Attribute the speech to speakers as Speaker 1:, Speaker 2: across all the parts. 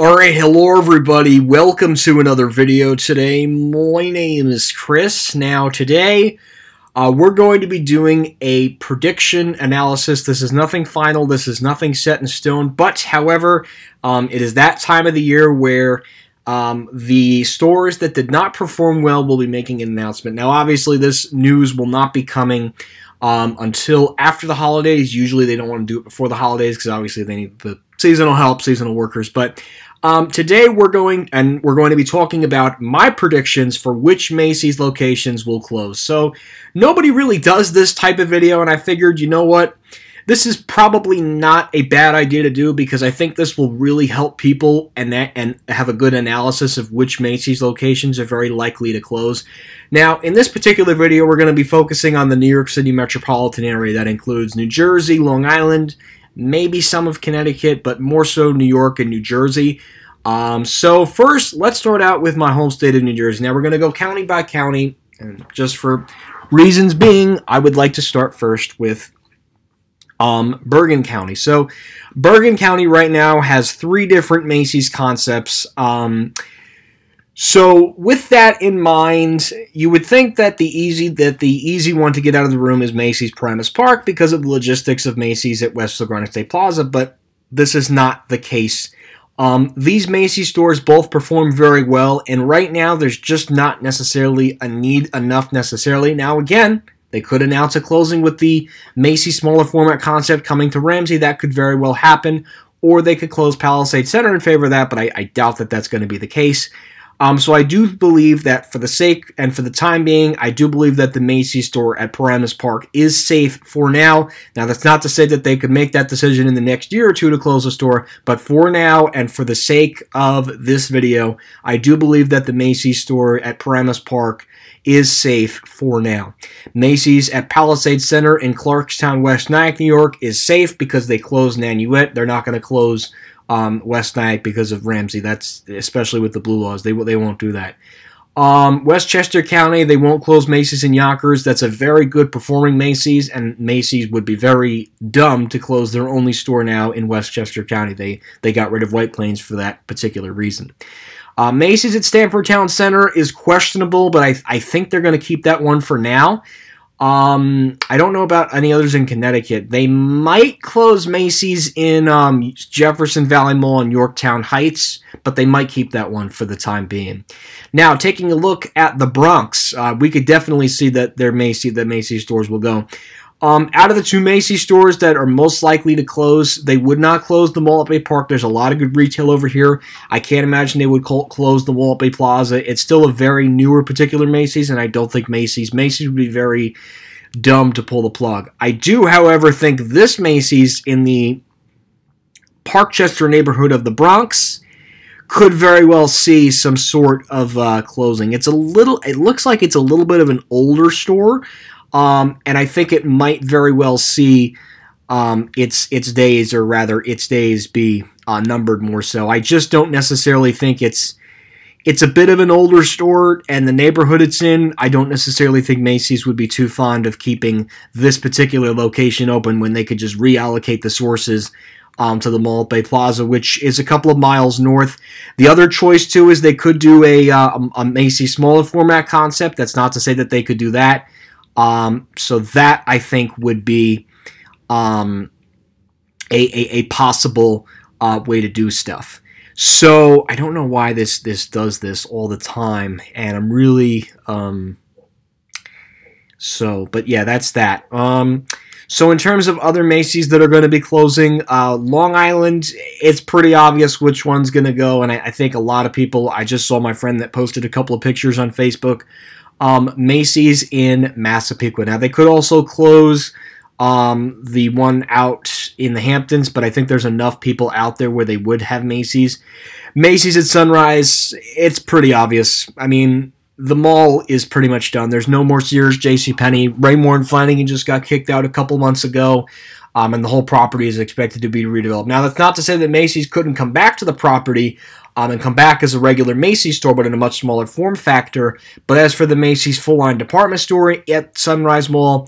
Speaker 1: Alright, hello everybody, welcome to another video today. My name is Chris. Now today, uh, we're going to be doing a prediction analysis. This is nothing final, this is nothing set in stone, but however, um, it is that time of the year where um, the stores that did not perform well will be making an announcement. Now obviously this news will not be coming um, until after the holidays. Usually they don't want to do it before the holidays because obviously they need the seasonal help, seasonal workers, but um, today we're going and we're going to be talking about my predictions for which Macy's locations will close. So nobody really does this type of video, and I figured, you know what? This is probably not a bad idea to do because I think this will really help people and that, and have a good analysis of which Macy's locations are very likely to close. Now, in this particular video, we're going to be focusing on the New York City metropolitan area that includes New Jersey, Long Island, maybe some of Connecticut, but more so New York and New Jersey. Um, so first, let's start out with my home state of New Jersey. Now we're going to go county by county, and just for reasons being, I would like to start first with um, Bergen County. So Bergen County right now has three different Macy's concepts. Um, so with that in mind, you would think that the easy that the easy one to get out of the room is Macy's Primus Park because of the logistics of Macy's at West Lagrange State Plaza, but this is not the case. Um, these Macy's stores both perform very well, and right now there's just not necessarily a need enough necessarily. Now again, they could announce a closing with the Macy's smaller format concept coming to Ramsey. That could very well happen, or they could close Palisade Center in favor of that, but I, I doubt that that's going to be the case. Um, so I do believe that for the sake and for the time being, I do believe that the Macy's store at Paramus Park is safe for now. Now, that's not to say that they could make that decision in the next year or two to close the store, but for now and for the sake of this video, I do believe that the Macy's store at Paramus Park is safe for now. Macy's at Palisades Center in Clarkstown, West Nyack, New York is safe because they closed Nanuet. They're not going to close um, West Nyack because of Ramsey. That's especially with the blue laws. They they won't do that. Um, Westchester County, they won't close Macy's and Yonkers. That's a very good performing Macy's, and Macy's would be very dumb to close their only store now in Westchester County. They they got rid of White Plains for that particular reason. Uh, Macy's at Stanford Town Center is questionable, but I, I think they're going to keep that one for now. Um, I don't know about any others in Connecticut. They might close Macy's in um, Jefferson Valley Mall and Yorktown Heights, but they might keep that one for the time being. Now, taking a look at the Bronx, uh, we could definitely see that their Macy, the Macy's stores will go. Um, out of the two Macy's stores that are most likely to close, they would not close the mall at Bay Park. There's a lot of good retail over here. I can't imagine they would close the mall at Bay Plaza. It's still a very newer particular Macy's, and I don't think Macy's Macy's would be very dumb to pull the plug. I do, however, think this Macy's in the Parkchester neighborhood of the Bronx could very well see some sort of uh, closing. It's a little. It looks like it's a little bit of an older store. Um, and I think it might very well see um, its its days, or rather its days, be uh, numbered more so. I just don't necessarily think it's it's a bit of an older store, and the neighborhood it's in. I don't necessarily think Macy's would be too fond of keeping this particular location open when they could just reallocate the sources. Um, to the Mall Bay Plaza, which is a couple of miles north. The other choice too is they could do a, uh, a Macy's smaller format concept. That's not to say that they could do that. Um, so that I think would be um, a, a, a, possible uh, way to do stuff. So I don't know why this this does this all the time, and I'm really um, so. But yeah, that's that. Um, so in terms of other Macy's that are going to be closing, uh, Long Island, it's pretty obvious which one's going to go, and I, I think a lot of people. I just saw my friend that posted a couple of pictures on Facebook um, Macy's in Massapequa. Now, they could also close um, the one out in the Hamptons, but I think there's enough people out there where they would have Macy's. Macy's at Sunrise, it's pretty obvious. I mean, the mall is pretty much done. There's no more Sears, JCPenney. Raymore and Flanagan just got kicked out a couple months ago. Um, and the whole property is expected to be redeveloped. Now, that's not to say that Macy's couldn't come back to the property, um, and come back as a regular Macy's store, but in a much smaller form factor. But as for the Macy's full line department store at Sunrise Mall,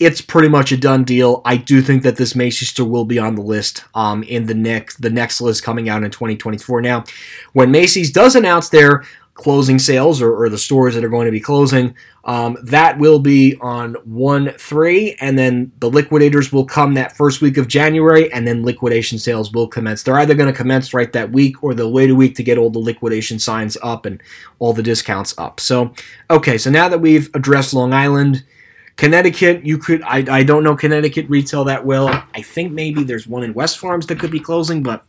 Speaker 1: it's pretty much a done deal. I do think that this Macy's store will be on the list um, in the next the next list coming out in 2024. Now, when Macy's does announce their closing sales or, or, the stores that are going to be closing. Um, that will be on 1 3, and then the liquidators will come that first week of January, and then liquidation sales will commence. They're either going to commence right that week or they'll wait a week to get all the liquidation signs up and all the discounts up. So, okay, so now that we've addressed Long Island, Connecticut, you could, I, I don't know Connecticut retail that well. I think maybe there's one in West Farms that could be closing, but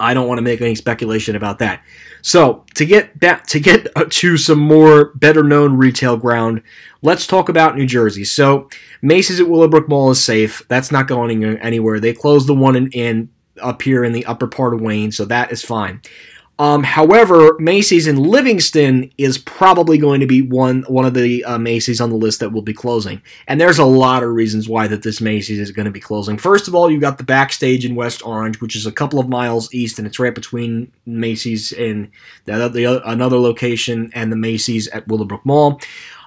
Speaker 1: I don't want to make any speculation about that. So to get back to get uh, to some more better known retail ground, let's talk about New Jersey. So Macy's at Willowbrook Mall is safe. That's not going anywhere. They closed the one in, in up here in the upper part of Wayne, so that is fine. Um, however, Macy's in Livingston is probably going to be one one of the uh, Macy's on the list that will be closing, and there's a lot of reasons why that this Macy's is going to be closing. First of all, you have got the backstage in West Orange, which is a couple of miles east, and it's right between Macy's and the, the another location and the Macy's at Willowbrook Mall.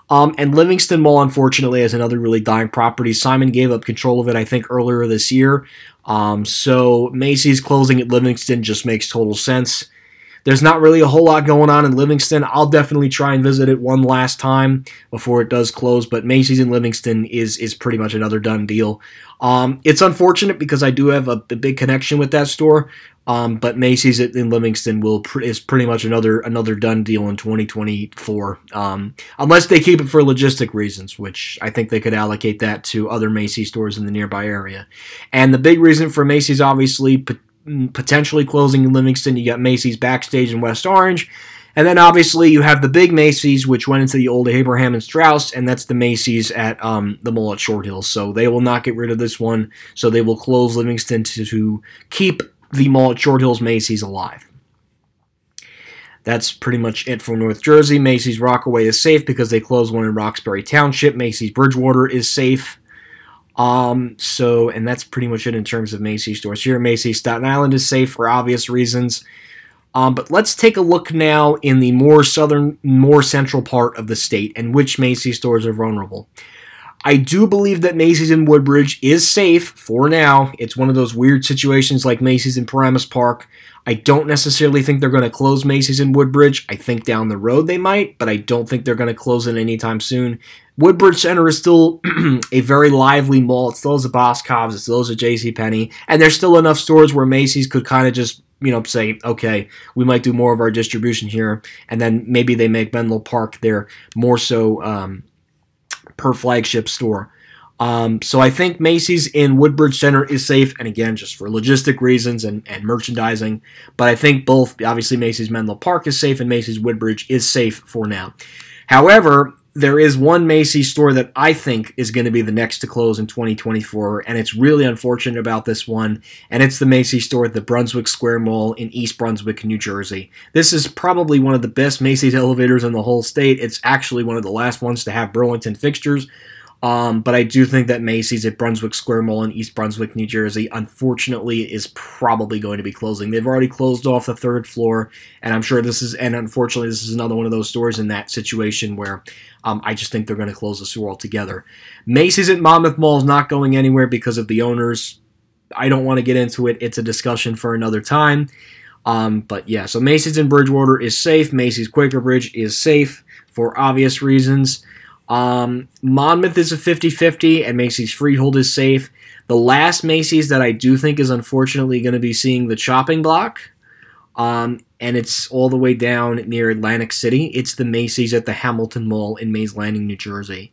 Speaker 1: Um, and Livingston Mall, unfortunately, is another really dying property. Simon gave up control of it, I think, earlier this year. Um, so Macy's closing at Livingston just makes total sense. There's not really a whole lot going on in Livingston. I'll definitely try and visit it one last time before it does close, but Macy's in Livingston is is pretty much another done deal. Um, it's unfortunate because I do have a, a big connection with that store, um, but Macy's in Livingston will is pretty much another another done deal in 2024, um, unless they keep it for logistic reasons, which I think they could allocate that to other Macy's stores in the nearby area. And the big reason for Macy's, obviously, p- potentially closing in Livingston. You got Macy's backstage in West Orange. And then obviously you have the big Macy's, which went into the old Abraham and Strauss, and that's the Macy's at um, the Mall at Short Hills. So they will not get rid of this one. So they will close Livingston to, to keep the Mall at Short Hills Macy's alive. That's pretty much it for North Jersey. Macy's Rockaway is safe because they closed one in Roxbury Township. Macy's Bridgewater is safe. Um, so, and that's pretty much it in terms of Macy's stores. Here at Macy's, Staten Island is safe for obvious reasons. Um, but let's take a look now in the more southern, more central part of the state and which Macy's stores are vulnerable. I do believe that Macy's in Woodbridge is safe for now. It's one of those weird situations like Macy's in Paramus Park. I don't necessarily think they're going to close Macy's in Woodbridge. I think down the road they might, but I don't think they're going to close it anytime soon. Woodbridge Center is still a very lively mall. It still has a Boscovs, it still has a J.C. Penney, and there's still enough stores where Macy's could kind of just you know say, okay, we might do more of our distribution here, and then maybe they make Menlo Park their more so um, per flagship store. Um, so I think Macy's in Woodbridge Center is safe, and again, just for logistic reasons and, and merchandising. But I think both, obviously, Macy's Menlo Park is safe, and Macy's Woodbridge is safe for now. However, there is one Macy's store that I think is going to be the next to close in 2024, and it's really unfortunate about this one, and it's the Macy's store at the Brunswick Square Mall in East Brunswick, New Jersey. This is probably one of the best Macy's elevators in the whole state. It's actually one of the last ones to have Burlington fixtures, um, but I do think that Macy's at Brunswick Square Mall in East Brunswick, New Jersey, unfortunately, is probably going to be closing. They've already closed off the third floor, and I'm sure this is, and unfortunately, this is another one of those stores in that situation where um, I just think they're going to close the store altogether. Macy's at Monmouth Mall is not going anywhere because of the owners. I don't want to get into it. It's a discussion for another time. Um, but yeah, so Macy's in Bridgewater is safe. Macy's Quaker Bridge is safe for obvious reasons. Um, Monmouth is a 50 50, and Macy's Freehold is safe. The last Macy's that I do think is unfortunately going to be seeing the chopping block, um, and it's all the way down near Atlantic City. It's the Macy's at the Hamilton Mall in Mays Landing, New Jersey.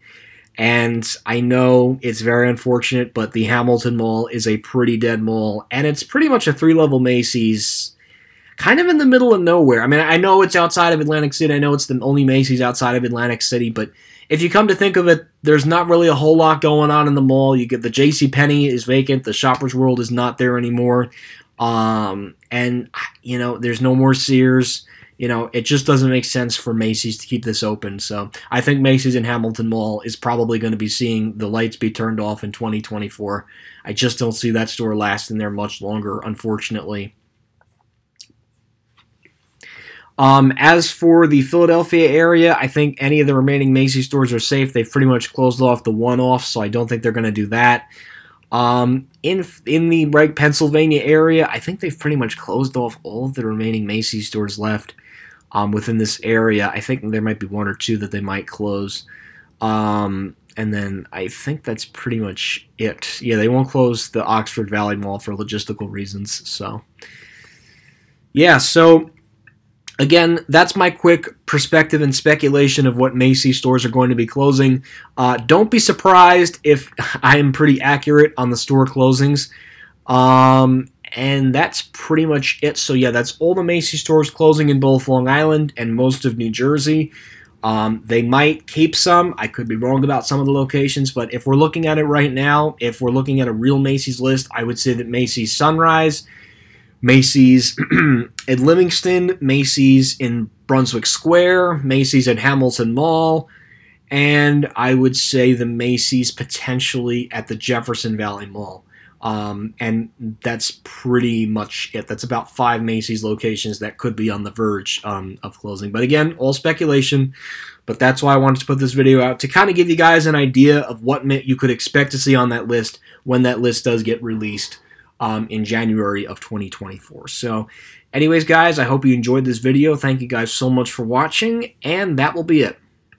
Speaker 1: And I know it's very unfortunate, but the Hamilton Mall is a pretty dead mall, and it's pretty much a three level Macy's kind of in the middle of nowhere. I mean, I know it's outside of Atlantic City. I know it's the only Macy's outside of Atlantic City, but if you come to think of it, there's not really a whole lot going on in the mall. You get the J.C. Penney is vacant. The Shoppers World is not there anymore. Um, and you know, there's no more Sears. You know, it just doesn't make sense for Macy's to keep this open. So I think Macy's in Hamilton Mall is probably going to be seeing the lights be turned off in 2024. I just don't see that store lasting there much longer, unfortunately. Um, as for the Philadelphia area, I think any of the remaining Macy's stores are safe. They've pretty much closed off the one-off, so I don't think they're going to do that. Um, in in the right Pennsylvania area, I think they've pretty much closed off all of the remaining Macy's stores left um, within this area. I think there might be one or two that they might close. Um, and then I think that's pretty much it. Yeah, they won't close the Oxford Valley Mall for logistical reasons. So, yeah, so Again, that's my quick perspective and speculation of what Macy's stores are going to be closing. Uh, don't be surprised if I am pretty accurate on the store closings. Um, and that's pretty much it. So, yeah, that's all the Macy's stores closing in both Long Island and most of New Jersey. Um, they might keep some. I could be wrong about some of the locations, but if we're looking at it right now, if we're looking at a real Macy's list, I would say that Macy's Sunrise Macy's in Livingston, Macy's in Brunswick Square, Macy's in Hamilton Mall, and I would say the Macy's potentially at the Jefferson Valley Mall. Um, and that's pretty much it. That's about five Macy's locations that could be on the verge um, of closing. But again, all speculation. But that's why I wanted to put this video out to kind of give you guys an idea of what you could expect to see on that list when that list does get released um, in January of 2024. So, anyways, guys, I hope you enjoyed this video. Thank you guys so much for watching, and that will be it.